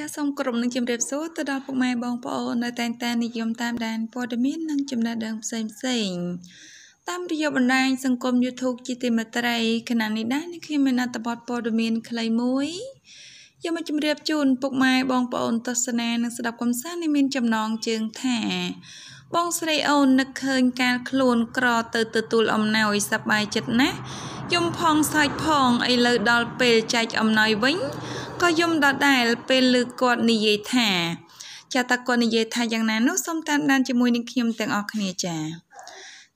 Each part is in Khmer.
ចាសសូមគោរពនឹងជម្រាបសួរទៅដល់ពុកម៉ែបងប្អូននៅតែងតានិយមតាមដានព័ត៌មាននិងចំណេះដឹងផ្សេងផ្សេងតាមរយៈបណ្ដាញសង្គម YouTube ជាទីមេត្រីគណៈនេះដែរនេះខ្ញុំមានអត្ថបទព័ត៌មានខ្លីមួយយកមកជម្រាបជូនពុកម៉ែបងប្អូនទស្សនានិងស្ដាប់កំសាន្តនេះមានចំណងជើងថា បងស្រីអូននឹកឃើញការខ្លួនក្រទៅទទួលអំណោយសប្បាយចិត្តណាស់យំផងសាច់ផងឥឡូវដល់ពេលចែកអំណោយវិញក៏យំដដែលពេលឮគាត់និយាយថាចាតាគាត់និយាយថាយ៉ាងណានោះសូមតាមដានជាមួយនឹងខ្ញុំទាំងអស់គ្នាចា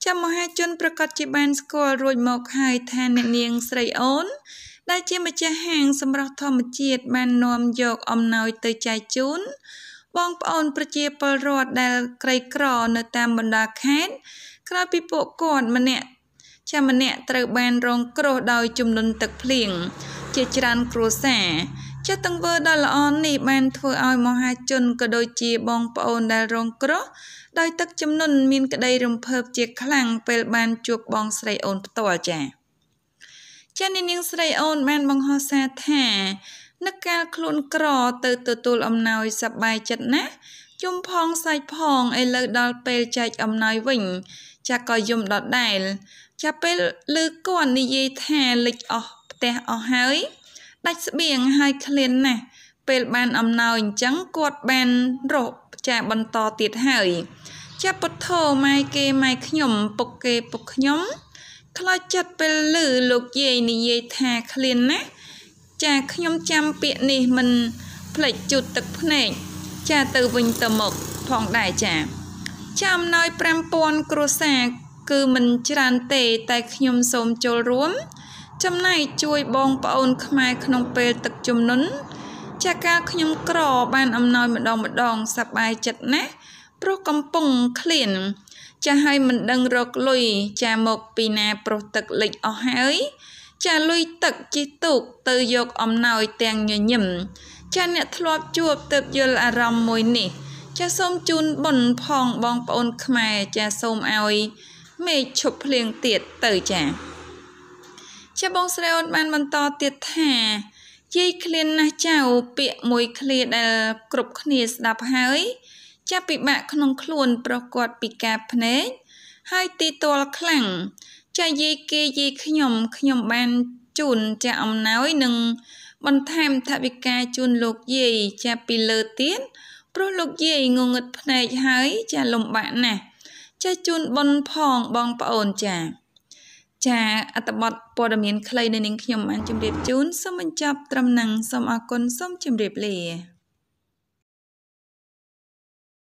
ចាំមហាជនប្រកាសជាបានស្គាល់រួចមកហើយថាអ្នកនាងស្រីអូន ដែលជាម្ចាស់ហាងសម្រាប់ធម្មជាតិបាននាំយកអំណោយទៅចែកជូនបងប្អូនប្រជាពលរដ្ឋដែលក្រីក្រនៅតាមបណ្ដាខេត្តក្រោយពីពួកគាត់ម្នាក់ចាំម្នាក់ត្រូវបានរងគ្រោះដោយចំនួនទឹកភ្លៀងជាច្រើនគ្រួសារចិត្តទាំងធ្វើដ៏ល្អនេះបានធ្វើឲ្យមហាជនក៏ដូចជាបងប្អូនដែលរងគ្រោះដោយទឹកជំនន់មានក្តីរំភើបជាខ្លាំងពេលបានជួបបងស្រីអូនផ្ទាល់ចា៎ចា៎នាងស្រីអូនបានបង្ហោះសារថានឹកកាលខ្លួនក្រទៅទទួលអំណោយសប្បាយចិត្តណាស់យំផងសាច់ផងឥឡូវដល់ពេលចែកអំណោយវិញ ចាក៏យំដដែល ចាពេលឮគាត់និយាយថាលិចអស់ផ្ទះអស់ហើយដាច់ស្បៀងហើយឃ្លានណាស់ពេលបានអំណោយអញ្ចឹងគាត់បានរកចាបន្តទៀតហើយចាប់ពុទ្ធោម៉ែគេម៉ែខ្ញុំពុកគេពុកខ្ញុំ ខ្លោចចិត្តពេលឮលោកយាយនិយាយថាឃ្លានណាស់ចាខ្ញុំចាំពាក្យនេះមិនភ្លេចជូតទឹកភ្នែកចាទៅវិញទៅមកផងដែរចាចាំណយ5000គ្រួសារគឺមិនច្រើនទេតែខ្ញុំសូមចូលរួមចំណែកជួយបងប្អូន ខ្មែរក្នុងពេលទឹកជំនន់ចាកាខ្ញុំក្របានអំណោយម្ដងម្ដងសប្បាយចិត្តណាស់ព្រោះកំពុងឃ្លានចាឲ្យមិនដឹងរកលុយចាមកពីណាប្រុសទឹកលិចអស់ហើយ ចាលុយទឹកជីទូកទៅយកអំណោយទាំងញញឹមចាអ្នកធ្លាប់ជួបទៅយល់អារម្មណ៍មួយនេះ ចាសូមជូនបុណ្យផងបងប្អូនខ្មែរចាសូមឲ្យមេឃឈប់ភ្លៀងទៀតទៅចាជាបងស្រីអូនបានបន្តទៀតថាយាយឃ្លានណាស់ចៅពាក្យមួយឃ្លាដែលគ្រប់គ្នាស្ដាប់ហើយ ចាប់ពិបាកក្នុងខ្លួនប្រកាសពីការភ្នែកហើយទីតលខ្លាំងចាយាយគេយាយខ្ញុំខ្ញុំបានជូនចាអំណោយនឹងបន្ថែមថវិកាជូនលោកយាយចាពីលើទៀតព្រោះលោកយាយងងឹតភ្នែកហើយចាលំបាកណាស់ចាជូនប៉ុនផងបងប្អូនចាចាអត្តបទព័ត៌មានខ្លីនៅនាងខ្ញុំបានជម្រាបជូនសូមបញ្ចប់ត្រឹមនឹងសូមអរគុណសូមជម្រាបលា